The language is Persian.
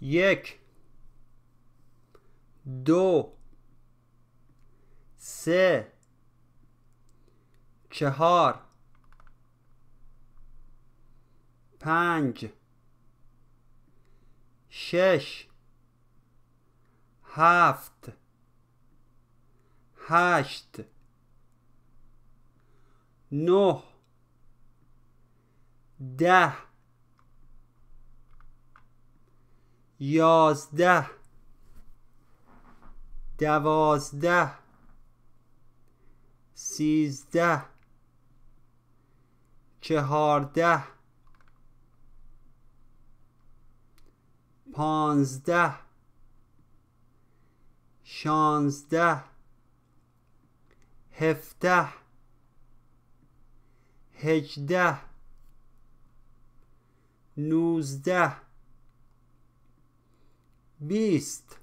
یک دو سه چهار پنج شش هفت هشت نه ده یازده دوازده سیزده چهارده پانزده شانزده هفته هجده نوزده بیست